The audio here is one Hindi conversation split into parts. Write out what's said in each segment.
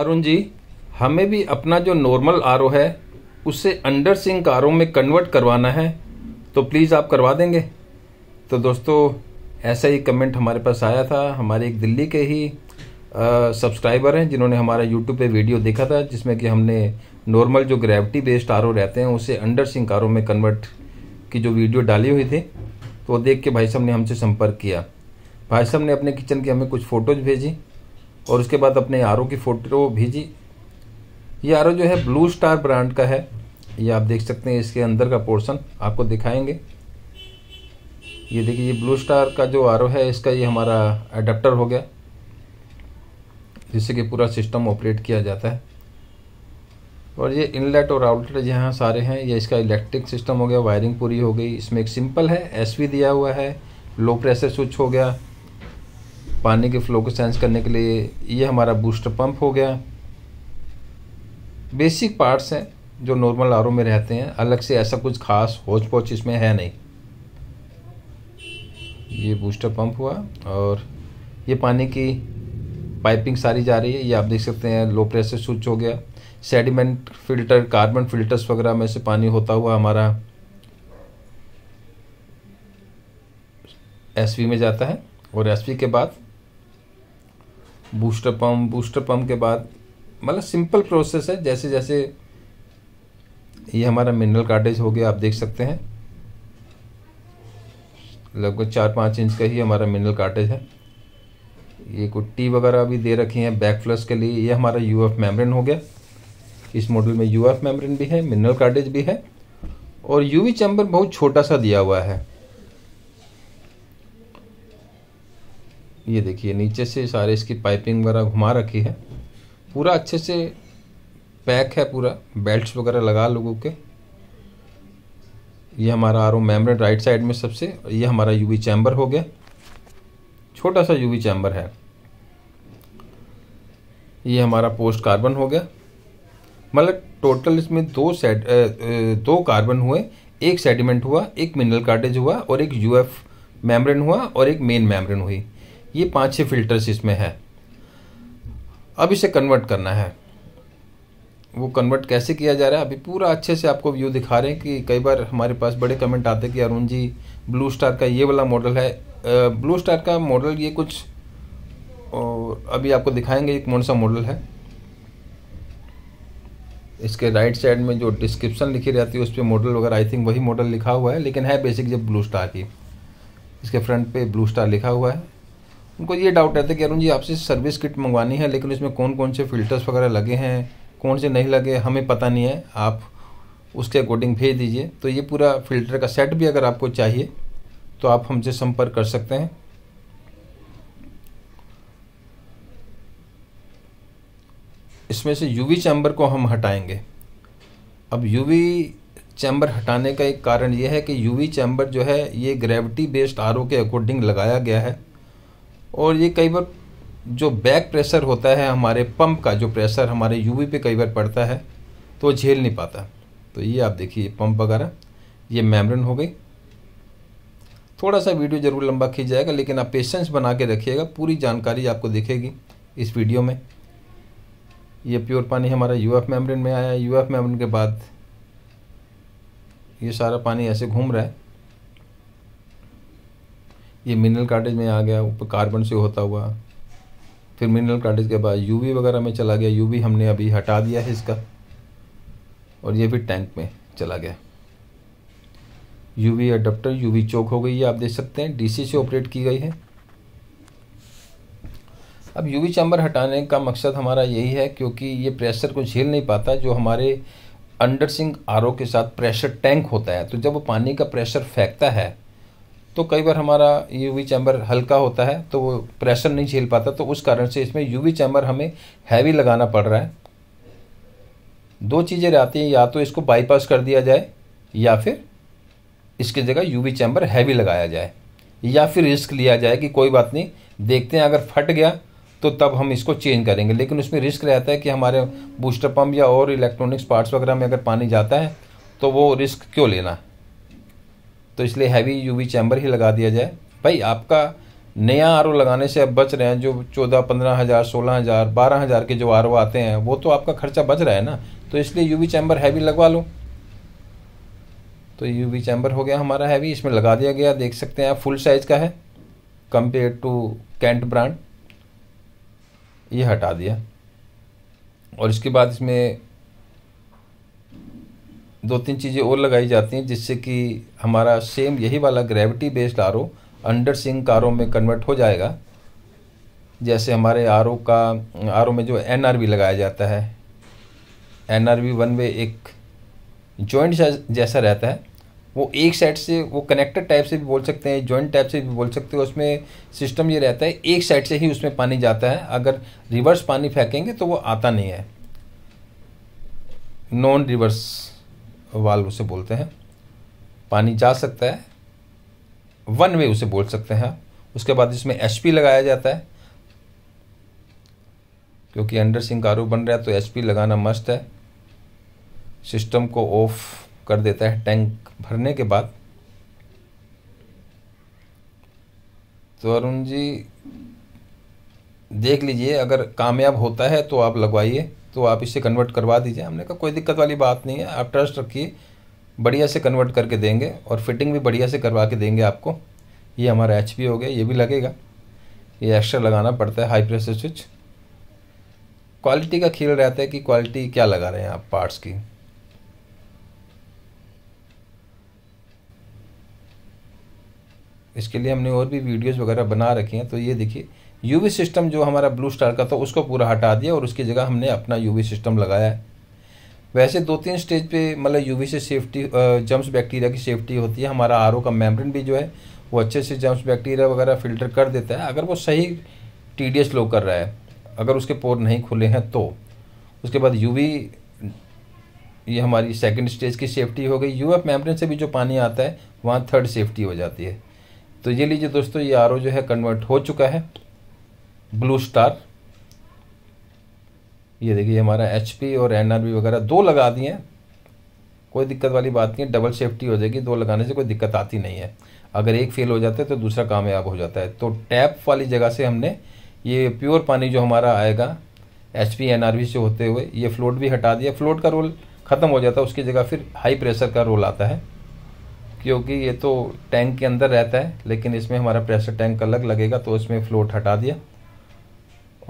अरुण जी हमें भी अपना जो नॉर्मल आर है उसे अंडर सिंक आर में कन्वर्ट करवाना है तो प्लीज़ आप करवा देंगे तो दोस्तों ऐसा ही कमेंट हमारे पास आया था हमारे एक दिल्ली के ही सब्सक्राइबर हैं जिन्होंने हमारा यूट्यूब पे वीडियो देखा था जिसमें कि हमने नॉर्मल जो ग्रेविटी बेस्ड आर रहते हैं उसे अंडर सिंह आर में कन्वर्ट की जो वीडियो डाली हुई थी तो देख के भाई साहब ने हमसे संपर्क किया भाई साहब ने अपने किचन की हमें कुछ फ़ोटोज़ भेजी और उसके बाद अपने आर की फ़ोटो भेजी ये आर जो है ब्लू स्टार ब्रांड का है ये आप देख सकते हैं इसके अंदर का पोर्शन आपको दिखाएंगे ये देखिए ये ब्लू स्टार का जो आर है इसका ये हमारा अडेप्टर हो गया जिससे कि पूरा सिस्टम ऑपरेट किया जाता है और ये इनलेट और आउटलेट यहाँ सारे हैं ये इसका इलेक्ट्रिक सिस्टम हो गया वायरिंग पूरी हो गई इसमें एक सिंपल है एस दिया हुआ है लो प्रेशर स्विच हो गया पानी के फ्लो को सेंस करने के लिए ये हमारा बूस्टर पंप हो गया बेसिक पार्ट्स हैं जो नॉर्मल आर में रहते हैं अलग से ऐसा कुछ खास होच पोच इसमें है नहीं ये बूस्टर पंप हुआ और ये पानी की पाइपिंग सारी जा रही है ये आप देख सकते हैं लो प्रेशर स्विच हो गया सेडिमेंट फिल्टर कार्बन फिल्टर्स वगैरह में से पानी होता हुआ हमारा एस में जाता है और एस के बाद बूस्टर पम्प बूस्टर पम्प के बाद मतलब सिंपल प्रोसेस है जैसे जैसे ये हमारा मिनरल कार्टेज हो गया आप देख सकते हैं लगभग चार पाँच इंच का ही हमारा मिनरल कार्टेज है ये टी वगैरह भी दे रखी है बैक फ्लश के लिए ये हमारा यू एफ मेम्ब्रेन हो गया इस मॉडल में यू एफ मेम्ब्रेन भी है मिनरल कार्टेज भी है और यूवी चैम्बर बहुत छोटा सा दिया हुआ है ये देखिए नीचे से सारे इसकी पाइपिंग वगैरह घुमा रखी है पूरा अच्छे से पैक है पूरा बेल्ट्स वगैरह लगा लोगों के ये हमारा आर ओ मेमरेट राइट साइड में सबसे ये हमारा यूवी चैम्बर हो गया छोटा सा यूवी चैम्बर है ये हमारा पोस्ट कार्बन हो गया मतलब टोटल इसमें दो सेट दो कार्बन हुए एक सेडिमेंट हुआ एक मिनरल कार्टेज हुआ और एक यूएफ मेम्ब्रेन हुआ और एक मेन मेम्ब्रेन हुई ये पाँच छः फिल्टर्स इसमें है अब इसे कन्वर्ट करना है वो कन्वर्ट कैसे किया जा रहा है अभी पूरा अच्छे से आपको व्यू दिखा रहे हैं कि कई बार हमारे पास बड़े कमेंट आते हैं कि अरुण जी ब्लू स्टार का ये वाला मॉडल है ब्लू स्टार का मॉडल ये कुछ और अभी आपको दिखाएंगे एक कौन सा मॉडल है इसके राइट साइड में जो डिस्क्रिप्शन लिखी रहती है उस पर मॉडल वगैरह आई थिंक वही मॉडल लिखा हुआ है लेकिन है बेसिक जब ब्लू स्टार की इसके फ्रंट पे ब्लू स्टार लिखा हुआ है उनको ये डाउट रहता है कि अरुण जी आपसे सर्विस किट मंगवानी है लेकिन उसमें कौन कौन से फ़िल्टर्स वगैरह लगे हैं कौन से नहीं लगे हमें पता नहीं है आप उसके अकॉर्डिंग भेज दीजिए तो ये पूरा फ़िल्टर का सेट भी अगर आपको चाहिए तो आप हमसे संपर्क कर सकते हैं इसमें से यूवी चैम्बर को हम हटाएंगे अब यूवी चैम्बर हटाने का एक कारण यह है कि यूवी चैम्बर जो है ये ग्रेविटी बेस्ड आर के अकॉर्डिंग लगाया गया है और ये कई बार जो बैक प्रेशर होता है हमारे पंप का जो प्रेशर हमारे यूवी पे कई बार पड़ता है तो झेल नहीं पाता तो ये आप देखिए पंप वगैरह ये मेम्ब्रेन हो गई थोड़ा सा वीडियो ज़रूर लंबा खींच जाएगा लेकिन आप पेशेंस बना के रखिएगा पूरी जानकारी आपको दिखेगी इस वीडियो में ये प्योर पानी हमारा यू एफ में आया यू एफ के बाद ये सारा पानी ऐसे घूम रहा है ये मिनरल कार्टेज में आ गया ऊपर कार्बन से होता हुआ फिर मिनरल कार्टेज के बाद यूवी वगैरह में चला गया यूवी हमने अभी हटा दिया है इसका और ये भी टैंक में चला गया यूवी अडप्टर यूवी चौक हो गई है आप देख सकते हैं डीसी से ऑपरेट की गई है अब यूवी चैम्बर हटाने का मकसद हमारा यही है क्योंकि ये प्रेशर को झेल नहीं पाता जो हमारे अंडर सिंह आर के साथ प्रेशर टैंक होता है तो जब वो पानी का प्रेशर फेंकता है तो कई बार हमारा यूवी चैम्बर हल्का होता है तो वो प्रेशर नहीं झेल पाता तो उस कारण से इसमें यूवी चैम्बर हमें हैवी लगाना पड़ रहा है दो चीज़ें रहती हैं या तो इसको बाईपास कर दिया जाए या फिर इसकी जगह यूवी चैम्बर हैवी लगाया जाए या फिर रिस्क लिया जाए कि कोई बात नहीं देखते हैं अगर फट गया तो तब हम इसको चेंज करेंगे लेकिन उसमें रिस्क रहता है कि हमारे बूस्टर पंप या और इलेक्ट्रॉनिक्स पार्ट्स वगैरह में अगर पानी जाता है तो वो रिस्क क्यों लेना है तो इसलिए हैवी यूवी चैम्बर ही लगा दिया जाए भाई आपका नया आर लगाने से अब बच रहे हैं जो चौदह पंद्रह हज़ार सोलह हज़ार बारह हज़ार के जो आर आते हैं वो तो आपका खर्चा बच रहा है ना तो इसलिए यूवी चैम्बर हैवी लगवा लो तो यूवी चैम्बर हो गया हमारा हैवी इसमें लगा दिया गया देख सकते हैं आप फुल साइज़ का है कंपेयर टू कैंट ब्रांड ये हटा दिया और इसके बाद इसमें दो तीन चीज़ें और लगाई जाती हैं जिससे कि हमारा सेम यही वाला gravity based R under sink R में कन्वर्ट हो जाएगा जैसे हमारे आर का आर में जो एन लगाया जाता है एन आर वन वे एक जॉइंट जैसा रहता है वो एक साइड से वो कनेक्टेड टाइप से भी बोल सकते हैं जॉइंट टाइप से भी बोल सकते हैं उसमें सिस्टम ये रहता है एक साइड से ही उसमें पानी जाता है अगर रिवर्स पानी फेंकेंगे तो वो आता नहीं है नॉन रिवर्स वाल्व उसे बोलते हैं पानी जा सकता है वन वे उसे बोल सकते हैं उसके बाद इसमें एच लगाया जाता है क्योंकि अंडर सिंह कारू बन रहा है तो एच लगाना मस्त है सिस्टम को ऑफ कर देता है टैंक भरने के बाद तो अरुण जी देख लीजिए अगर कामयाब होता है तो आप लगवाइए तो आप इसे कन्वर्ट करवा दीजिए हमने कहा कोई दिक्कत वाली बात नहीं है आप ट्रस्ट रखिए बढ़िया से कन्वर्ट करके देंगे और फिटिंग भी बढ़िया से करवा के देंगे आपको ये हमारा एच हो गया ये भी लगेगा ये एक्स्ट्रा लगाना पड़ता है हाई प्रेशर स्विच क्वालिटी का खेल रहता है कि क्वालिटी क्या लगा रहे हैं आप पार्ट्स की इसके लिए हमने और भी वीडियोस वगैरह बना रखी हैं तो ये देखिए यूवी सिस्टम जो हमारा ब्लू स्टार का था उसको पूरा हटा दिया और उसकी जगह हमने अपना यूवी सिस्टम लगाया है वैसे दो तीन स्टेज पे मतलब यूवी से सेफ्टी जम्स बैक्टीरिया की सेफ्टी होती है हमारा आर का मेम्ब्रेन भी जो है वो अच्छे से जम्स बैक्टीरिया वगैरह फिल्टर कर देता है अगर वो सही टी डी लो कर रहा है अगर उसके पोर नहीं खुले हैं तो उसके बाद यूवी ये हमारी सेकंड स्टेज की सेफ्टी हो गई यूएफ मेम्ब्रेन से भी जो पानी आता है वहाँ थर्ड सेफ्टी हो जाती है तो ये लीजिए दोस्तों ये आर जो है कन्वर्ट हो चुका है ब्लू स्टार ये देखिए हमारा एच और एन वगैरह दो लगा दिए हैं कोई दिक्कत वाली बात नहीं है डबल सेफ्टी हो जाएगी दो लगाने से कोई दिक्कत आती नहीं है अगर एक फेल हो जाता है तो दूसरा कामयाब हो जाता है तो टैप वाली जगह से हमने ये प्योर पानी जो हमारा आएगा एच पी एन से होते हुए ये फ्लोट भी हटा दिया फ्लोट का रोल ख़त्म हो जाता है उसकी जगह फिर हाई प्रेशर का रोल आता है क्योंकि ये तो टैंक के अंदर रहता है लेकिन इसमें हमारा प्रेशर टैंक अलग लगेगा तो इसमें फ्लोट हटा दिया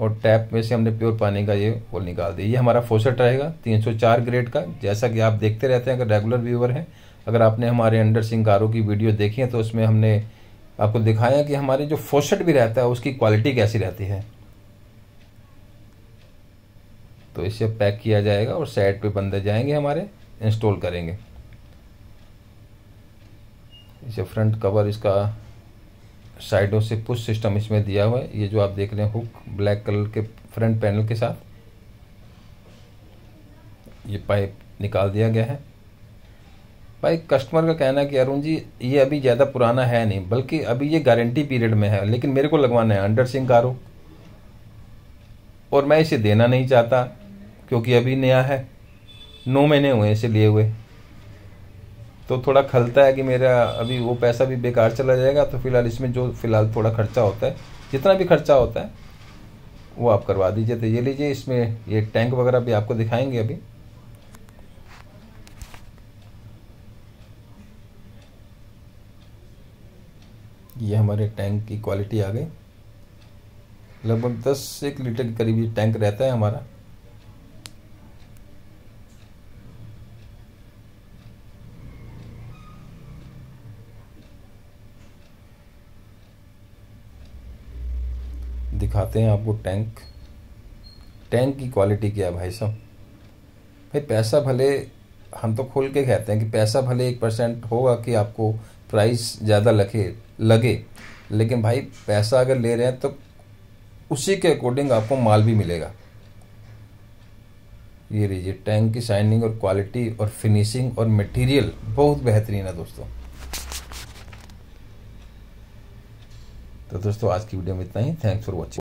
और टैप में से हमने प्योर पानी का ये होल निकाल दिया ये हमारा फोसेट रहेगा 304 ग्रेड का जैसा कि आप देखते रहते हैं अगर रेगुलर व्यूवर हैं अगर आपने हमारे अंडर सिंगारों की वीडियो देखी है तो उसमें हमने आपको दिखाया कि हमारे जो फोसेट भी रहता है उसकी क्वालिटी कैसी रहती है तो इसे पैक किया जाएगा और साइड पर बंदे जाएंगे हमारे इंस्टॉल करेंगे इसे फ्रंट कवर इसका साइडों से पुश सिस्टम इसमें दिया हुआ है ये जो आप देख रहे हैं हुक ब्लैक कलर के फ्रंट पैनल के साथ ये पाइप निकाल दिया गया है भाई कस्टमर का कहना है कि अरुण जी ये अभी ज़्यादा पुराना है नहीं बल्कि अभी ये गारंटी पीरियड में है लेकिन मेरे को लगवाना है अंडर सिंह कारो और मैं इसे देना नहीं चाहता क्योंकि अभी नया है नौ महीने हुए इसे लिए हुए तो थोड़ा खलता है कि मेरा अभी वो पैसा भी बेकार चला जाएगा तो फिलहाल इसमें जो फिलहाल थोड़ा खर्चा होता है जितना भी खर्चा होता है वो आप करवा दीजिए तो ये लीजिए इसमें ये टैंक वगैरह भी आपको दिखाएंगे अभी ये हमारे टैंक की क्वालिटी आ गई लगभग दस एक लीटर के करीब ये टैंक रहता है हमारा दिखाते हैं आपको टैंक टैंक की क्वालिटी क्या है भाई साहब भाई पैसा भले हम तो खोल के कहते हैं कि पैसा भले एक परसेंट होगा कि आपको प्राइस ज़्यादा लगे लगे लेकिन भाई पैसा अगर ले रहे हैं तो उसी के अकॉर्डिंग आपको माल भी मिलेगा ये लीजिए टैंक की शाइनिंग और क्वालिटी और फिनिशिंग और मटेरियल बहुत बेहतरीन है दोस्तों तो दोस्तों आज की वीडियो में इतना ही थैंक्स फॉर वॉचिंग